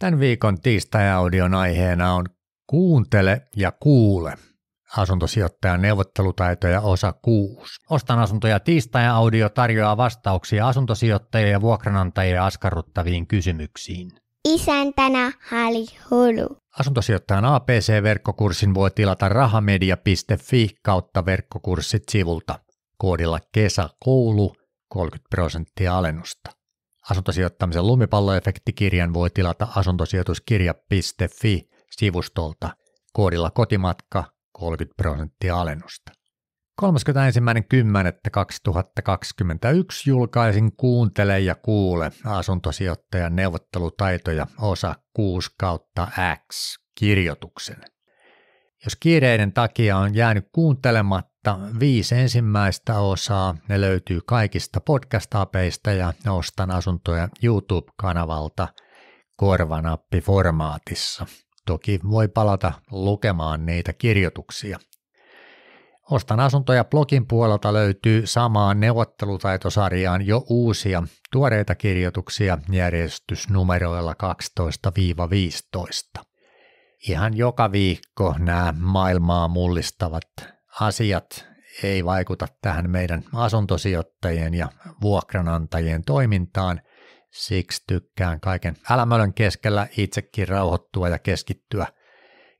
Tämän viikon tiistai-audion aiheena on Kuuntele ja kuule. Asuntosijoittajan neuvottelutaitoja osa 6. Ostan asuntoja tiistai-audio tarjoaa vastauksia asuntosijoittajille ja vuokranantajille askarruttaviin kysymyksiin. Isäntänä Hali Hulu. Asuntosijoittajan APC-verkkokurssin voi tilata rahamedia.fi kautta verkkokurssit sivulta. Koodilla kesäkoulu 30 prosenttia alennusta. Asuntosijoittamisen lumipalloefektikirjan voi tilata asuntosijoituskirja.fi-sivustolta koodilla kotimatka 30 prosenttia alennusta. 31.10.2021 julkaisin Kuuntele ja kuule asuntosijoittajan neuvottelutaitoja osa 6 kautta X kirjoituksen. Jos kiireiden takia on jäänyt kuuntelematta, Viisi ensimmäistä osaa, ne löytyy kaikista podcast-apeista ja ostan asuntoja YouTube-kanavalta korvanappiformaatissa. Toki voi palata lukemaan niitä kirjoituksia. Ostan asuntoja blogin puolelta löytyy samaan neuvottelutaitosarjaan jo uusia tuoreita kirjoituksia järjestysnumeroilla 12-15. Ihan joka viikko nämä maailmaa mullistavat asiat ei vaikuta tähän meidän asuntosijoittajien ja vuokranantajien toimintaan, siksi tykkään kaiken älämölön keskellä itsekin rauhoittua ja keskittyä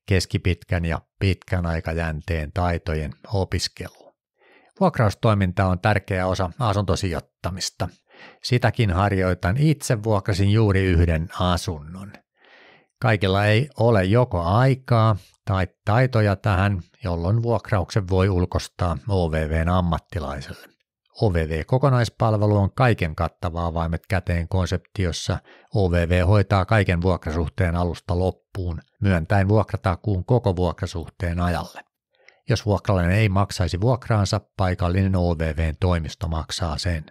keskipitkän ja pitkän aikajänteen taitojen opiskeluun. Vuokraustoiminta on tärkeä osa asuntosijoittamista. Sitäkin harjoitan itse, vuokrasin juuri yhden asunnon – Kaikilla ei ole joko aikaa tai taitoja tähän, jolloin vuokrauksen voi ulkostaa OVVn ammattilaiselle. OVV-kokonaispalvelu on kaiken kattavaa avaimet käteen konsepti, jossa OVV hoitaa kaiken vuokrasuhteen alusta loppuun, myöntäen vuokratakuun koko vuokrasuhteen ajalle. Jos vuokralainen ei maksaisi vuokraansa, paikallinen OVVn toimisto maksaa sen.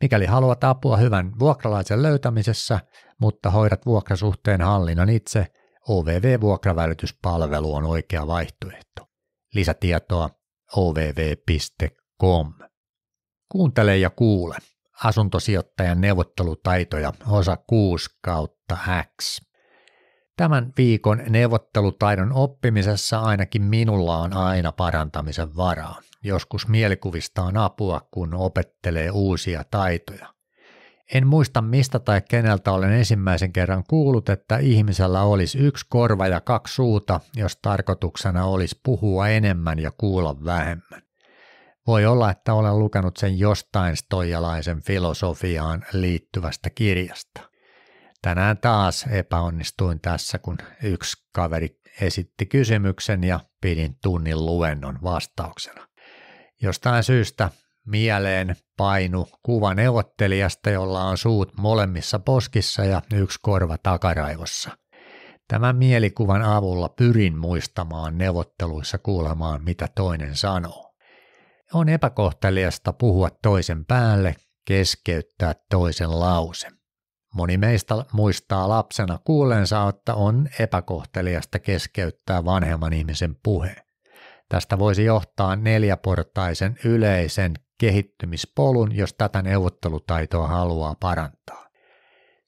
Mikäli haluat apua hyvän vuokralaisen löytämisessä, mutta hoidat vuokrasuhteen hallinnan itse, OVV-vuokravälityspalvelu on oikea vaihtoehto. Lisätietoa ovv.com. Kuuntele ja kuule. Asuntosijoittajan neuvottelutaitoja osa 6 kautta X. Tämän viikon neuvottelutaidon oppimisessa ainakin minulla on aina parantamisen varaa. Joskus mielikuvista on apua, kun opettelee uusia taitoja. En muista mistä tai keneltä olen ensimmäisen kerran kuullut, että ihmisellä olisi yksi korva ja kaksi suuta, jos tarkoituksena olisi puhua enemmän ja kuulla vähemmän. Voi olla, että olen lukenut sen jostain stoijalaisen filosofiaan liittyvästä kirjasta. Tänään taas epäonnistuin tässä, kun yksi kaveri esitti kysymyksen ja pidin tunnin luennon vastauksena. Jostain syystä mieleen painu kuva neuvottelijasta, jolla on suut molemmissa poskissa ja yksi korva takaraivossa. Tämän mielikuvan avulla pyrin muistamaan neuvotteluissa kuulemaan, mitä toinen sanoo. On epäkohteliasta puhua toisen päälle, keskeyttää toisen lause. Moni meistä muistaa lapsena kuulensa, että on epäkohteliasta keskeyttää vanhemman ihmisen puhe. Tästä voisi johtaa neljäportaisen yleisen kehittymispolun, jos tätä neuvottelutaitoa haluaa parantaa.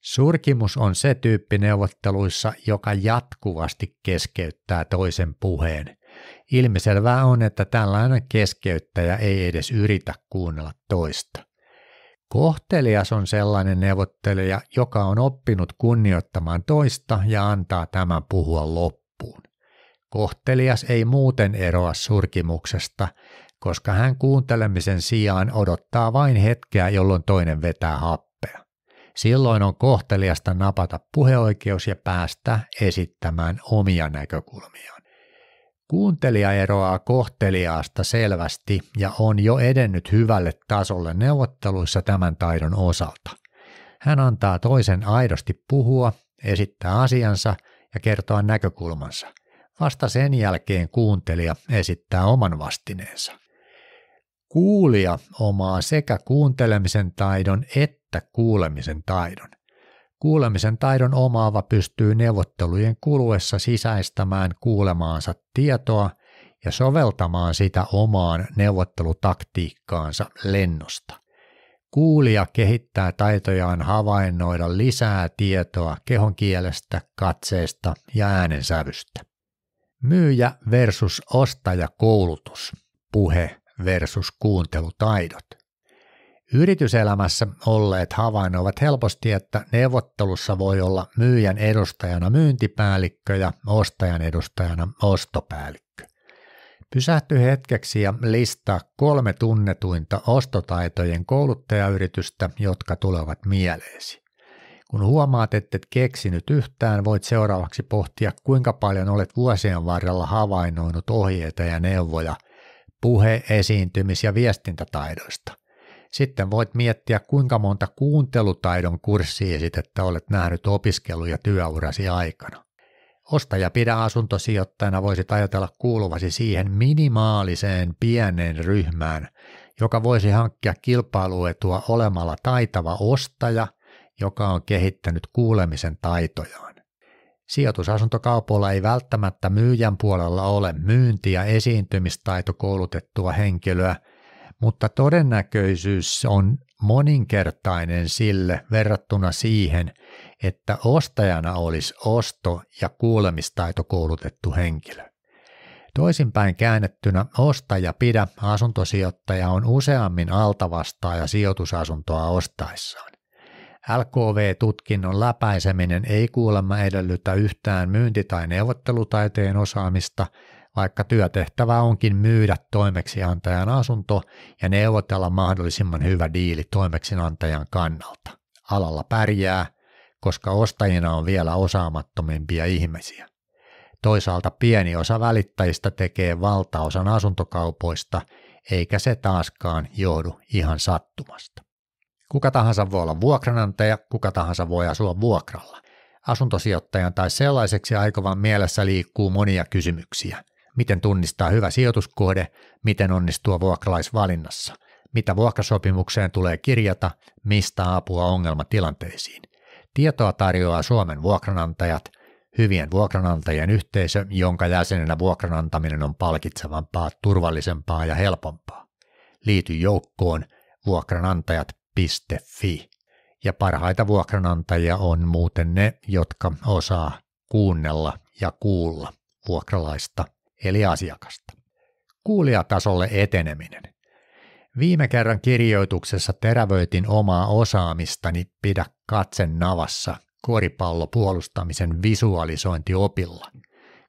Surkimus on se tyyppi neuvotteluissa, joka jatkuvasti keskeyttää toisen puheen. Ilmiselvää on, että tällainen keskeyttäjä ei edes yritä kuunnella toista. Kohtelias on sellainen neuvottelija, joka on oppinut kunnioittamaan toista ja antaa tämän puhua loppuun. Kohtelias ei muuten eroa surkimuksesta, koska hän kuuntelemisen sijaan odottaa vain hetkeä, jolloin toinen vetää happea. Silloin on kohteliasta napata puheoikeus ja päästä esittämään omia näkökulmiaan. Kuuntelija eroaa kohteliaasta selvästi ja on jo edennyt hyvälle tasolle neuvotteluissa tämän taidon osalta. Hän antaa toisen aidosti puhua, esittää asiansa ja kertoa näkökulmansa – Vasta sen jälkeen kuuntelija esittää oman vastineensa. Kuulija omaa sekä kuuntelemisen taidon että kuulemisen taidon. Kuulemisen taidon omaava pystyy neuvottelujen kuluessa sisäistämään kuulemaansa tietoa ja soveltamaan sitä omaan neuvottelutaktiikkaansa lennosta. Kuulija kehittää taitojaan havainnoida lisää tietoa kehon kielestä, katseesta ja äänensävystä. Myyjä versus ostaja koulutus, Puhe versus kuuntelutaidot. Yrityselämässä olleet havainnoivat helposti, että neuvottelussa voi olla myyjän edustajana myyntipäällikkö ja ostajan edustajana ostopäällikkö. Pysähty hetkeksi ja listaa kolme tunnetuinta ostotaitojen kouluttajayritystä, jotka tulevat mieleesi. Kun huomaat, että et keksinyt yhtään, voit seuraavaksi pohtia, kuinka paljon olet vuosien varrella havainnoinut ohjeita ja neuvoja puhe-, esiintymis- ja viestintätaidoista. Sitten voit miettiä, kuinka monta kuuntelutaidon kurssiesitettä olet nähnyt opiskelu- ja työurasi aikana. Osta ja pidä asuntosijoittajana voisit ajatella kuuluvasi siihen minimaaliseen pienen ryhmään, joka voisi hankkia kilpailuetua olemalla taitava ostaja – joka on kehittänyt kuulemisen taitojaan. Sijoitusasuntokaupoilla ei välttämättä myyjän puolella ole myynti- ja esiintymistaitokoulutettua henkilöä, mutta todennäköisyys on moninkertainen sille verrattuna siihen, että ostajana olisi osto- ja kuulemistaitokoulutettu henkilö. Toisinpäin käännettynä ostaja pidä asuntosijoittaja on useammin altavastaaja sijoitusasuntoa ostaessaan. LKV-tutkinnon läpäiseminen ei kuulemma edellytä yhtään myynti- tai neuvottelutaiteen osaamista, vaikka työtehtävä onkin myydä toimeksiantajan asunto ja neuvotella mahdollisimman hyvä diili toimeksiantajan kannalta. Alalla pärjää, koska ostajina on vielä osaamattomimpia ihmisiä. Toisaalta pieni osa välittäjistä tekee valtaosan asuntokaupoista, eikä se taaskaan johdu ihan sattumasta. Kuka tahansa voi olla vuokranantaja, kuka tahansa voi asua vuokralla. Asuntosijoittajan tai sellaiseksi aikovan mielessä liikkuu monia kysymyksiä. Miten tunnistaa hyvä sijoituskohde, miten onnistua vuokralaisvalinnassa, mitä vuokrasopimukseen tulee kirjata, mistä apua ongelmatilanteisiin. Tietoa tarjoaa Suomen vuokranantajat, hyvien vuokranantajien yhteisö, jonka jäsenenä vuokranantaminen on palkitsevampaa, turvallisempaa ja helpompaa. Liity joukkoon vuokranantajat vuokranantajat.fi. Ja parhaita vuokranantajia on muuten ne, jotka osaa kuunnella ja kuulla vuokralaista eli asiakasta. Kuulijatasolle eteneminen. Viime kerran kirjoituksessa terävöitin omaa osaamistani pidä katsen navassa koripallopuolustamisen visualisointiopilla –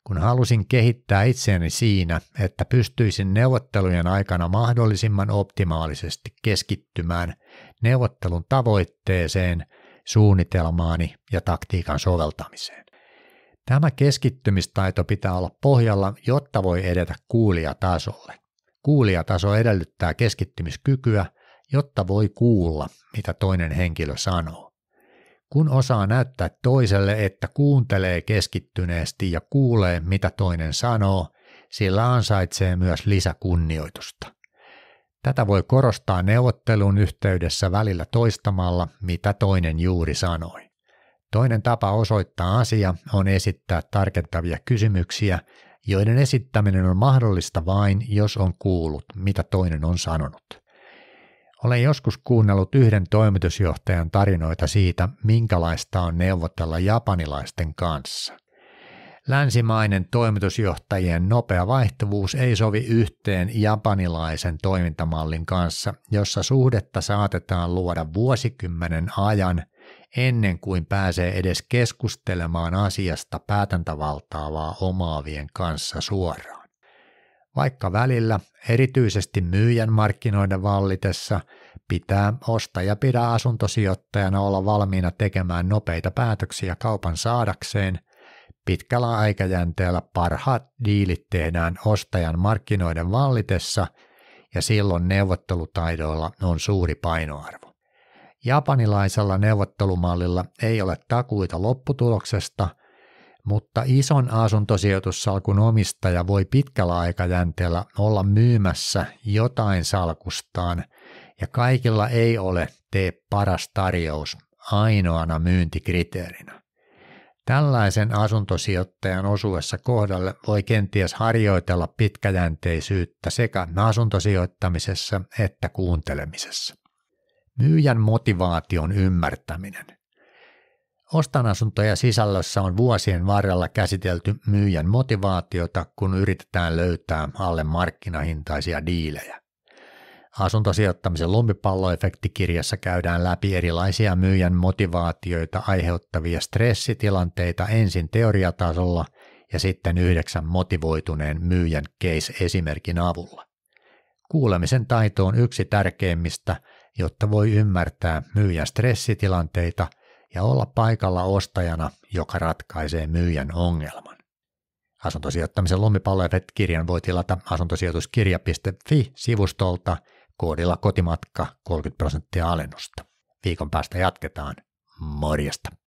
kun halusin kehittää itseäni siinä, että pystyisin neuvottelujen aikana mahdollisimman optimaalisesti keskittymään neuvottelun tavoitteeseen, suunnitelmaani ja taktiikan soveltamiseen. Tämä keskittymistaito pitää olla pohjalla, jotta voi edetä kuulijatasolle. Kuulijataso edellyttää keskittymiskykyä, jotta voi kuulla, mitä toinen henkilö sanoo kun osaa näyttää toiselle, että kuuntelee keskittyneesti ja kuulee, mitä toinen sanoo, sillä ansaitsee myös lisäkunnioitusta. Tätä voi korostaa neuvottelun yhteydessä välillä toistamalla, mitä toinen juuri sanoi. Toinen tapa osoittaa asia on esittää tarkentavia kysymyksiä, joiden esittäminen on mahdollista vain, jos on kuullut, mitä toinen on sanonut. Olen joskus kuunnellut yhden toimitusjohtajan tarinoita siitä, minkälaista on neuvotella japanilaisten kanssa. Länsimainen toimitusjohtajien nopea vaihtuvuus ei sovi yhteen japanilaisen toimintamallin kanssa, jossa suhdetta saatetaan luoda vuosikymmenen ajan ennen kuin pääsee edes keskustelemaan asiasta päätäntävaltaavaa omaavien kanssa suoraan vaikka välillä, erityisesti myyjän markkinoiden vallitessa, pitää ostaja pidä asuntosijoittajana olla valmiina tekemään nopeita päätöksiä kaupan saadakseen. Pitkällä aikajänteellä parhaat diilit tehdään ostajan markkinoiden vallitessa ja silloin neuvottelutaidoilla on suuri painoarvo. Japanilaisella neuvottelumallilla ei ole takuita lopputuloksesta – mutta ison asuntosijoitussalkun omistaja voi pitkällä aikajänteellä olla myymässä jotain salkustaan ja kaikilla ei ole tee paras tarjous ainoana myyntikriteerinä. Tällaisen asuntosijoittajan osuessa kohdalle voi kenties harjoitella pitkäjänteisyyttä sekä asuntosijoittamisessa että kuuntelemisessa. Myyjän motivaation ymmärtäminen – Ostan asuntoja sisällössä on vuosien varrella käsitelty myyjän motivaatiota, kun yritetään löytää alle markkinahintaisia diilejä. Asuntosijoittamisen lumipalloefekti kirjassa käydään läpi erilaisia myyjän motivaatioita aiheuttavia stressitilanteita ensin teoriatasolla ja sitten yhdeksän motivoituneen myyjän case-esimerkin avulla. Kuulemisen taito on yksi tärkeimmistä, jotta voi ymmärtää myyjän stressitilanteita – ja olla paikalla ostajana, joka ratkaisee myyjän ongelman. Asuntosijoittamisen lomipalvelet-kirjan voi tilata asuntosijoituskirja.fi-sivustolta koodilla kotimatka 30 prosenttia alennusta. Viikon päästä jatketaan. Morjesta!